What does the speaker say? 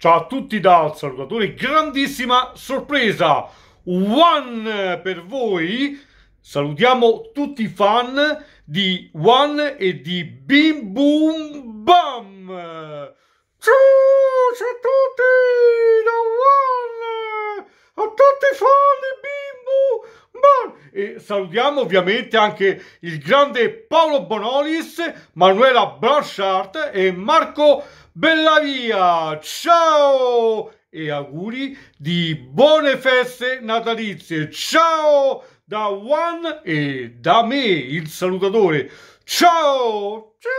Ciao a tutti da Salvatore, grandissima sorpresa! One per voi! Salutiamo tutti i fan di One e di Bim Boom Bam! Ciao, ciao a tutti da One! A tutti i fan di Bim Boom Bam! E salutiamo ovviamente anche il grande Paolo Bonolis, Manuela Blanchard e Marco bella via, ciao e auguri di buone feste natalizie, ciao da Juan e da me, il salutatore, ciao, ciao.